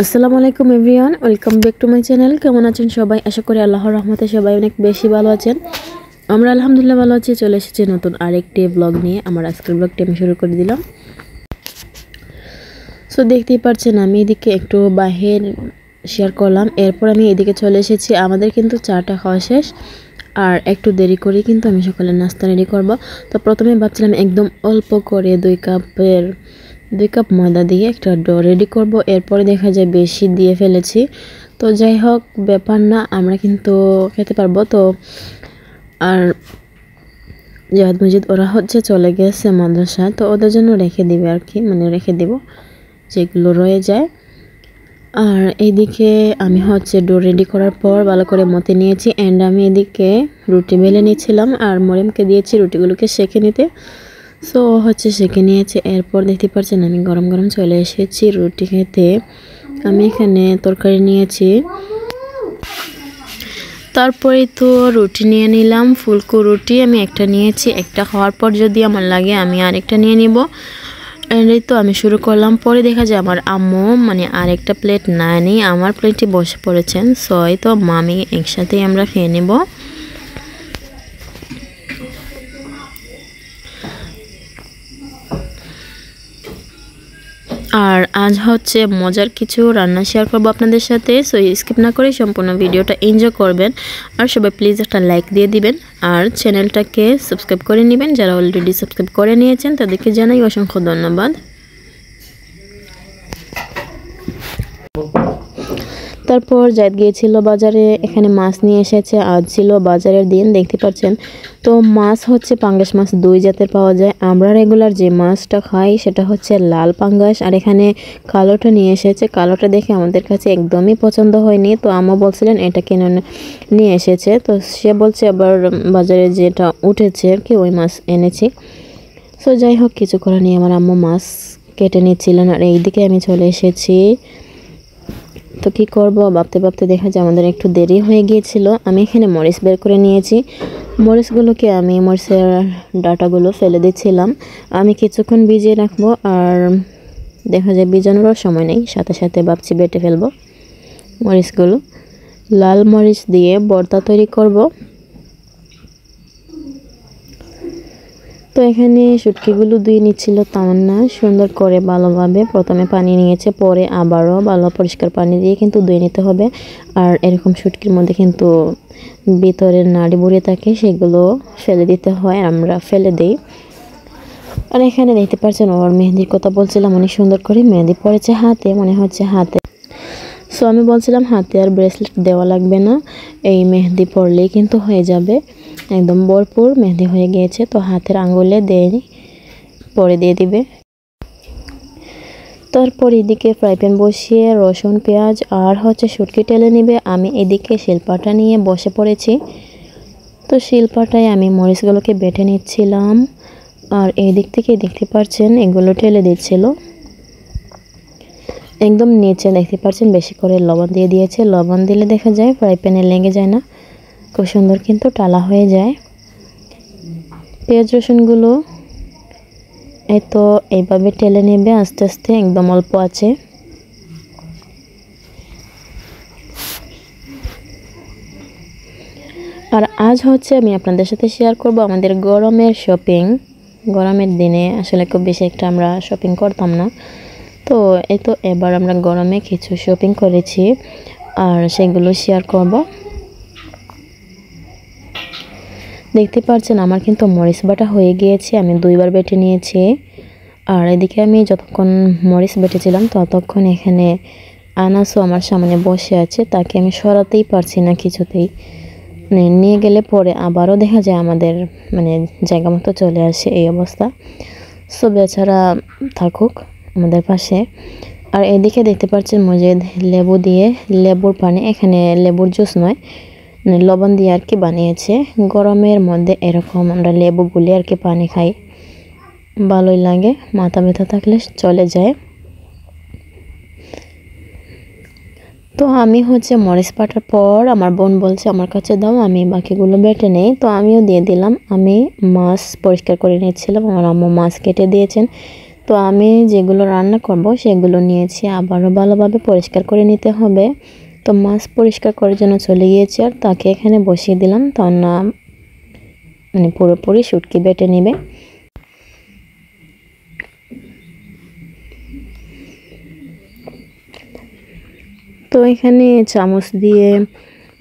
আসসালামু আলাইকুম everyone welcome back to my channel কেমন আছেন সবাই আশা করি আল্লাহর রহমতে সবাই অনেক বেশি ভালো আছেন আমরা আলহামদুলিল্লাহ ভালো আছি চলে এসেছি নতুন আরেকটি ব্লগ নিয়ে আমার আজকের ব্লগটি আমি শুরু করে দিলাম সো দেখতেই পারছেন আমি এদিকে একটু বাহির শেয়ার করলাম এরপর আমি এদিকে চলে এসেছি আমাদের কিন্তু চাটা খাওয়া শেষ আর একটু দেরি করে কিন্তু আমি সকালে নাস্তা রেডি করব তো প্রথমে ভাবছিলাম একদম অল্প করে দুই কাপের দুই কাপ ময়দা দিয়ে একটা ডো রেডি করব এরপরে দেখা যায় বেশি দিয়ে ফেলেছি তো যাই হোক ব্যাপার না আমরা কিন্তু খেতে পারবো তো আর জাহাদ মজিদ ওরা হচ্ছে চলে গেছে মাদ্রাসায় তো ওদের জন্য রেখে দিবে আর কি মানে রেখে দিব যেগুলো রয়ে যায় আর এইদিকে আমি হচ্ছে ডো রেডি করার পর ভালো করে মতে নিয়েছি অ্যান্ড আমি এদিকে রুটি বেলে নিয়েছিলাম আর মরিমকে দিয়েছি রুটিগুলোকে শেখে নিতে সো হচ্ছে শিখে নিয়েছে এরপর দেখতে পাচ্ছেন আমি গরম গরম চলে এসেছি রুটি খেতে আমি এখানে তরকারি নিয়েছি তারপরে তো রুটি নিয়ে নিলাম ফুলকো রুটি আমি একটা নিয়েছি একটা খাওয়ার পর যদি আমার লাগে আমি আরেকটা নিয়ে নিব এই তো আমি শুরু করলাম পরে দেখা যায় আমার আম্মু মানে আরেকটা প্লেট না নিয়ে আমার প্লেটটি বসে পড়েছেন সো এই তো মামি একসাথেই আমরা খেয়ে নেবো আর আজ হচ্ছে মজার কিছু রান্না শেয়ার করবো আপনাদের সাথে সো স্কিপ না করে সম্পূর্ণ ভিডিওটা এনজয় করবেন আর সবাই প্লিজ একটা লাইক দিয়ে দিবেন আর চ্যানেলটাকে সাবস্ক্রাইব করে নেবেন যারা অলরেডি সাবস্ক্রাইব করে নিয়েছেন তাদেরকে জানাই অসংখ্য ধন্যবাদ তারপর জায়দ গিয়েছিল বাজারে এখানে মাছ নিয়ে এসেছে আজ ছিল বাজারের দিন দেখতে পাচ্ছেন তো মাছ হচ্ছে পাঙ্গাস মাছ দুই জাতের পাওয়া যায় আমরা রেগুলার যে মাছটা খাই সেটা হচ্ছে লাল পাঙ্গাস আর এখানে কালোটা নিয়ে এসেছে কালোটা দেখে আমাদের কাছে একদমই পছন্দ হয়নি তো আমা বলছিলেন এটা কেন নিয়ে এসেছে তো সে বলছে আবার বাজারে যেটা উঠেছে আর কি ওই মাছ এনেছি সো যাই হোক কিছু করে নিয়ে আমার আম্মু মাছ কেটে নিচ্ছিলেন আর এইদিকে আমি চলে এসেছি তো কি করব ভাবতে ভাবতে দেখা যায় আমাদের একটু দেরি হয়ে গিয়েছিল আমি এখানে মরিচ বের করে নিয়েছি মরিচগুলোকে আমি মরিচের ডাটাগুলো ফেলে দিচ্ছিলাম আমি কিছুক্ষণ ভিজিয়ে রাখবো আর দেখা যায় বিজানোরও সময় নেই সাথে সাথে ভাবছি বেটে ফেলবো মরিচগুলো লাল মরিচ দিয়ে বর্তা তৈরি করব তো এখানে শুটকিগুলো ধুয়ে নিচ্ছিল তামান্না সুন্দর করে ভালোভাবে প্রথমে পানি নিয়েছে পরে আবারও ভালো পরিষ্কার পানি দিয়ে কিন্তু ধুয়ে নিতে হবে আর এরকম শুটকির মধ্যে কিন্তু ভিতরের নাড়ি বুড়ে থাকে সেগুলো ফেলে দিতে হয় আমরা ফেলে দিই আর এখানে দেখতে পাচ্ছেন ওর মেহেদির কথা বলছিলাম অনেক সুন্দর করে মেহেদি পড়েছে হাতে মনে হচ্ছে হাতে সো আমি বলছিলাম হাতে আর ব্রেসলেট দেওয়া লাগবে না এই মেহেদি পরলেই কিন্তু হয়ে যাবে একদম ভরপুর মেহেদি হয়ে গিয়েছে তো হাতের আঙুলে দেয়নি পরে দিয়ে দিবে তারপর এদিকে ফ্রাই প্যান বসিয়ে রসুন পেঁয়াজ আর হচ্ছে সুটকি টেলে নিবে আমি এদিকে শিলপাটা নিয়ে বসে পড়েছি তো শিলপাটায় আমি মরিচগুলোকে বেটে নিচ্ছিলাম আর এই দিক থেকে দেখতে পাচ্ছেন এগুলো ঠেলে দিচ্ছিলো একদম নিচে দেখতে পাচ্ছেন বেশি করে লবণ দিয়ে দিয়েছে লবণ দিলে দেখা যায় ফ্রাই প্যানে লেগে যায় না খুব সুন্দর কিন্তু টালা হয়ে যায় পেঁয়াজ রসুনগুলো এই তো এইভাবে টেলে নেবে আস্তে আস্তে একদম অল্প আছে আর আজ হচ্ছে আমি আপনাদের সাথে শেয়ার করব আমাদের গরমের শপিং গরমের দিনে আসলে খুব বেশি একটা আমরা শপিং করতাম না তো এই তো এবার আমরা গরমে কিছু শপিং করেছি আর সেগুলো শেয়ার করব দেখতে পাচ্ছেন আমার কিন্তু মরিচ বাটা হয়ে গিয়েছে আমি দুইবার বেটে নিয়েছি আর এদিকে আমি যতক্ষণ মরিচ বেটেছিলাম ততক্ষণ এখানে আনাসও আমার সামনে বসে আছে তাকে আমি সরাতেই পারছি না কিছুতেই মানে নিয়ে গেলে পরে আবারও দেখা যায় আমাদের মানে জায়গা মতো চলে আসে এই অবস্থা সো বেচারা থাকুক আমাদের পাশে আর এদিকে দেখতে পাচ্ছেন মজিদ লেবু দিয়ে লেবুর পানি এখানে লেবুর জুস নয় মানে লবণ দিয়ে আর কি বানিয়েছে গরমের মধ্যে এরকম আমরা লেবু গুলি আর কি পানি খাই ভালোই লাগে মাথা ব্যথা থাকলে চলে যায় তো আমি হচ্ছে মরিচ পাটার পর আমার বোন বলছে আমার কাছে দাও আমি বাকিগুলো বেটে নেই তো আমিও দিয়ে দিলাম আমি মাছ পরিষ্কার করে নিয়েছিলাম আমার আম্মু মাছ কেটে দিয়েছেন তো আমি যেগুলো রান্না করব সেগুলো নিয়েছি আবারও ভালোভাবে পরিষ্কার করে নিতে হবে তো মাছ পরিষ্কার করার জন্য চলে গিয়েছি আর তাকে এখানে বসিয়ে দিলাম তার না মানে পুরোপুরি শুটকি বেটে নেবে তো এখানে চামচ দিয়ে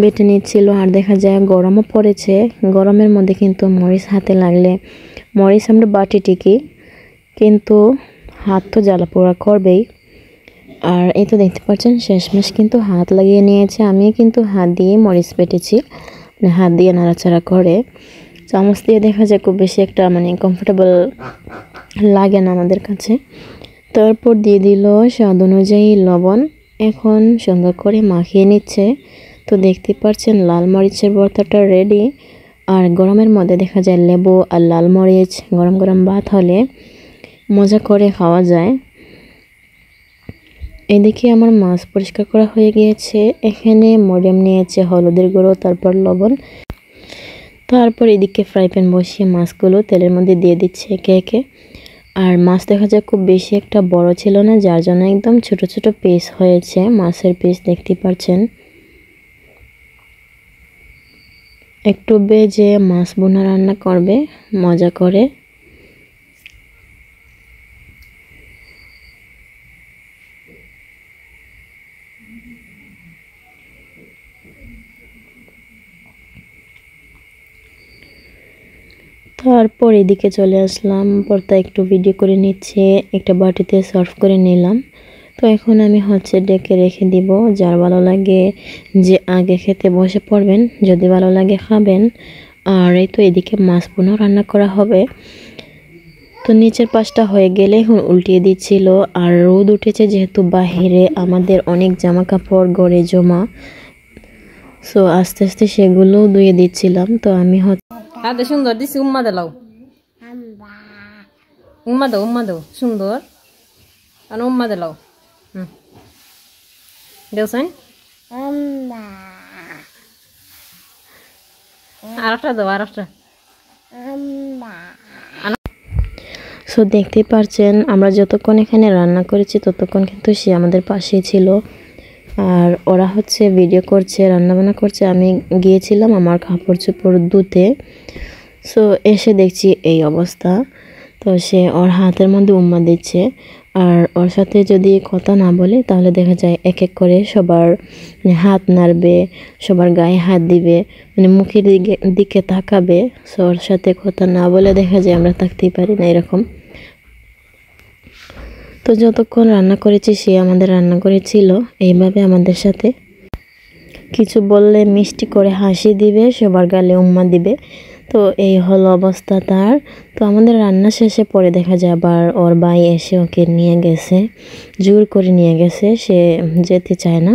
বেটে নিচ্ছিল আর দেখা যায় গরমও পড়েছে গরমের মধ্যে কিন্তু মরিচ হাতে লাগলে মরিচ আমরা বাটি টিকি কিন্তু হাত তো জ্বালা পোড়া করবেই আর এই তো দেখতে পাচ্ছেন শেষমেশ কিন্তু হাত লাগিয়ে নিয়েছে আমি কিন্তু হাত দিয়ে মরিচ পেটেছি মানে হাত দিয়ে নাড়াচাড়া করে চামচ দিয়ে দেখা যায় খুব বেশি একটা মানে কমফোর্টেবল লাগে না আমাদের কাছে তারপর দিয়ে দিল স্বাদ অনুযায়ী লবণ এখন সুন্দর করে মাখিয়ে নিচ্ছে তো দেখতে পাচ্ছেন লাল মরিচের বর্তাটা রেডি আর গরমের মধ্যে দেখা যায় লেবু আর লাল মরিচ গরম গরম ভাত হলে মজা করে খাওয়া যায় এদিকে আমার মাছ পরিষ্কার করা হয়ে গিয়েছে এখানে মরিয়াম নিয়েছে হলুদের গুঁড়ো তারপর লবণ তারপর এদিকে ফ্রাই প্যান বসিয়ে মাছগুলো তেলের মধ্যে দিয়ে দিচ্ছে একে একে আর মাছ দেখা যায় খুব বেশি একটা বড় ছিল না যার জন্য একদম ছোট ছোট পিস হয়েছে মাছের পিস দেখতে পাচ্ছেন একটু বেজে মাছ বোনা রান্না করবে মজা করে তারপর এদিকে চলে আসলাম পর্দা একটু ভিডিও করে নিচ্ছে একটা বাটিতে সার্ভ করে নিলাম তো এখন আমি হচ্ছে ডেকে রেখে দিব যার ভালো লাগে যে আগে খেতে বসে পড়বেন যদি ভালো লাগে খাবেন আর এই তো এদিকে মাছ পুনঃ রান্না করা হবে তো নিচের পাশটা হয়ে গেলে এখন উল্টিয়ে দিচ্ছিল আর রোদ উঠেছে যেহেতু বাহিরে আমাদের অনেক জামা কাপড় গড়ে জমা সো আস্তে আস্তে সেগুলো ধুয়ে দিচ্ছিলাম তো আমি হচ্ছে হাতে সুন্দর দিছি উম্মা দেলাও উম্মা দাও উম্মা দাও সুন্দর আর উম্মা দেলাও দেখছেন দেওছেন সো দেখতেই পারছেন আমরা যতক্ষণ এখানে রান্না করেছি ততক্ষণ কিন্তু সে আমাদের পাশেই ছিল আর ওরা হচ্ছে ভিডিও করছে রান্নাবান্না করছে আমি গিয়েছিলাম আমার কাপড় চোপড় ধুতে সো এসে দেখছি এই অবস্থা তো সে ওর হাতের মধ্যে উম্মা দিচ্ছে আর ওর সাথে যদি কথা না বলে তাহলে দেখা যায় এক এক করে সবার হাত নাড়বে সবার গায়ে হাত দিবে মানে মুখের দিকে দিকে তাকাবে সো ওর সাথে কথা না বলে দেখা যায় আমরা থাকতেই পারি না এরকম তো যতক্ষণ রান্না করেছি সে আমাদের রান্না করেছিল এইভাবে আমাদের সাথে কিছু বললে মিষ্টি করে হাসি দিবে সবার গালে উম্মা দিবে তো এই হলো অবস্থা তার তো আমাদের রান্না শেষে পরে দেখা যায় আবার ওর ভাই এসে ওকে নিয়ে গেছে জোর করে নিয়ে গেছে সে যেতে চায় না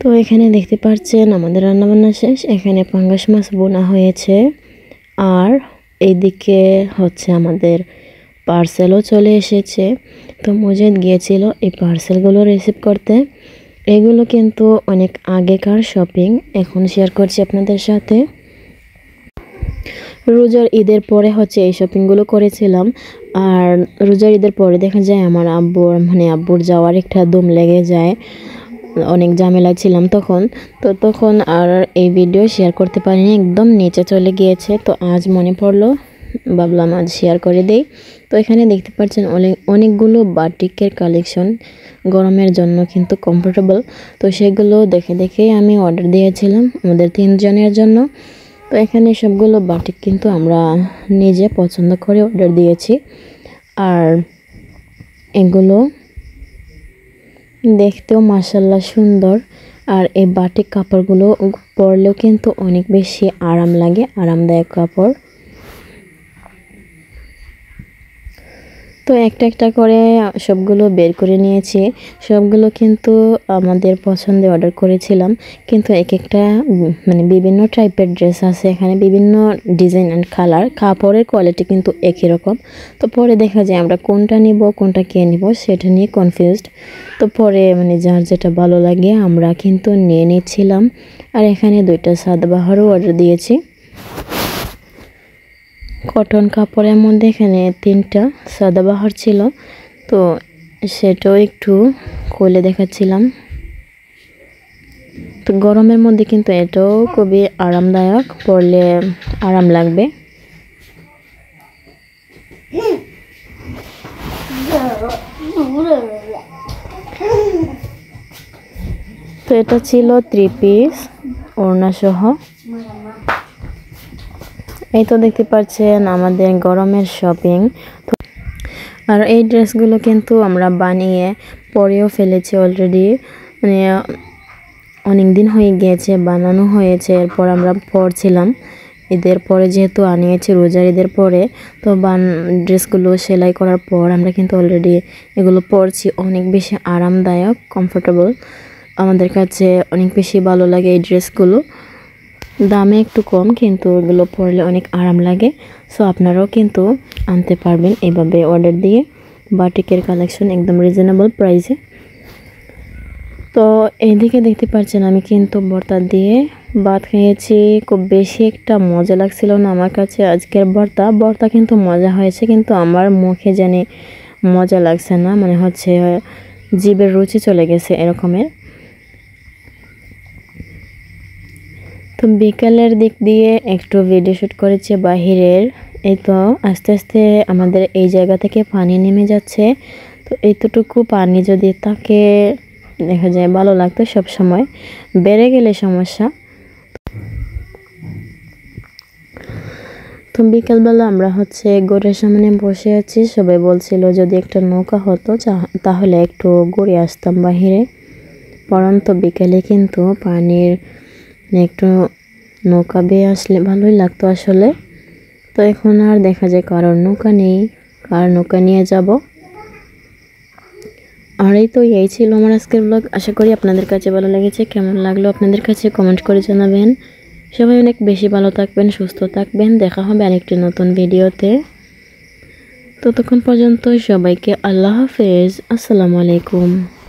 তো এখানে দেখতে পাচ্ছেন আমাদের রান্নাবান্না শেষ এখানে পাঙ্গাস মাছ বোনা হয়েছে আর এইদিকে হচ্ছে আমাদের পার্সেলও চলে এসেছে তো মজিদ গিয়েছিল এই পার্সেলগুলো রিসিভ করতে এগুলো কিন্তু অনেক আগেকার শপিং এখন শেয়ার করছি আপনাদের সাথে রোজার ঈদের পরে হচ্ছে এই শপিংগুলো করেছিলাম আর রোজার ঈদের পরে দেখা যায় আমার আব্বুর মানে আব্বুর যাওয়ার একটা দম লেগে যায় অনেক ঝামেলা ছিলাম তখন তো তখন আর এই ভিডিও শেয়ার করতে পারিনি একদম নিচে চলে গিয়েছে তো আজ মনে পড়লো ভাবলাম আজ শেয়ার করে দেই তো এখানে দেখতে পাচ্ছেন অনেক অনেকগুলো বাটিকের কালেকশন গরমের জন্য কিন্তু কমফোর্টেবল তো সেগুলো দেখে দেখেই আমি অর্ডার দিয়েছিলাম আমাদের তিনজনের জন্য তো এখানে সবগুলো বাটিক কিন্তু আমরা নিজে পছন্দ করে অর্ডার দিয়েছি আর এগুলো দেখতেও মাসাল্লা সুন্দর আর এই বাটিক কাপড়গুলো পরলেও কিন্তু অনেক বেশি আরাম লাগে আরামদায়ক কাপড় তো একটা একটা করে সবগুলো বের করে নিয়েছি সবগুলো কিন্তু আমাদের পছন্দে অর্ডার করেছিলাম কিন্তু এক একটা মানে বিভিন্ন টাইপের ড্রেস আছে এখানে বিভিন্ন ডিজাইন অ্যান্ড কালার কাপড়ের কোয়ালিটি কিন্তু একই রকম তো পরে দেখা যায় আমরা কোনটা নিব কোনটা কে নিব সেটা নিয়ে কনফিউজড তো পরে মানে যার যেটা ভালো লাগে আমরা কিন্তু নিয়ে নিচ্ছিলাম আর এখানে দুইটা সাদবাহারও অর্ডার দিয়েছি কটন কাপড়ের মধ্যে এখানে তিনটা সাদাবাহার ছিল তো সেটাও একটু খুলে দেখাচ্ছিলাম তো গরমের মধ্যে কিন্তু এটাও খুবই আরামদায়ক পরলে আরাম লাগবে তো এটা ছিল থ্রি পিস ওড়না সহ এই তো দেখতে পাচ্ছেন আমাদের গরমের শপিং আর এই ড্রেসগুলো কিন্তু আমরা বানিয়ে পরেও ফেলেছি অলরেডি মানে অনেক দিন হয়ে গিয়েছে বানানো হয়েছে এরপর আমরা পরছিলাম ঈদের পরে যেহেতু আনিয়েছি রোজার ঈদের পরে তো বান ড্রেসগুলো সেলাই করার পর আমরা কিন্তু অলরেডি এগুলো পরছি অনেক বেশি আরামদায়ক কমফোর্টেবল আমাদের কাছে অনেক বেশি ভালো লাগে এই ড্রেসগুলো দামে একটু কম কিন্তু এগুলো পরলে অনেক আরাম লাগে সো আপনারাও কিন্তু আনতে পারবেন এভাবে অর্ডার দিয়ে বাটিকের কালেকশন একদম রিজনেবল প্রাইসে তো এদিকে দেখতে পাচ্ছেন আমি কিন্তু ভর্তা দিয়ে ভাত খেয়েছি খুব বেশি একটা মজা লাগছিল না আমার কাছে আজকের ভর্তা ভর্তা কিন্তু মজা হয়েছে কিন্তু আমার মুখে জানি মজা লাগছে না মানে হচ্ছে জীবের রুচি চলে গেছে এরকমের তো বিকালের দিক দিয়ে একটু ভিডিও শ্যুট করেছে বাহিরের এই তো আস্তে আস্তে আমাদের এই জায়গা থেকে পানি নেমে যাচ্ছে তো এতটুকু পানি যদি তাকে দেখা যায় ভালো লাগতো সব সময় বেড়ে গেলে সমস্যা তো বিকেলবেলা আমরা হচ্ছে গড়ের সামনে বসে আছি সবাই বলছিল যদি একটা নৌকা হতো তাহলে একটু ঘুরে আসতাম বাহিরে পরন্ত বিকেলে কিন্তু পানির একটু নৌকা বেয়ে আসলে ভালোই লাগতো আসলে তো এখন আর দেখা যায় কারোর নৌকা নেই কার নৌকা নিয়ে যাব আর এই তো এই ছিল আমার আজকের ব্লগ আশা করি আপনাদের কাছে ভালো লেগেছে কেমন লাগলো আপনাদের কাছে কমেন্ট করে জানাবেন সবাই অনেক বেশি ভালো থাকবেন সুস্থ থাকবেন দেখা হবে আরেকটি নতুন ভিডিওতে ততক্ষণ পর্যন্ত সবাইকে আল্লাহ হাফেজ আসসালামু আলাইকুম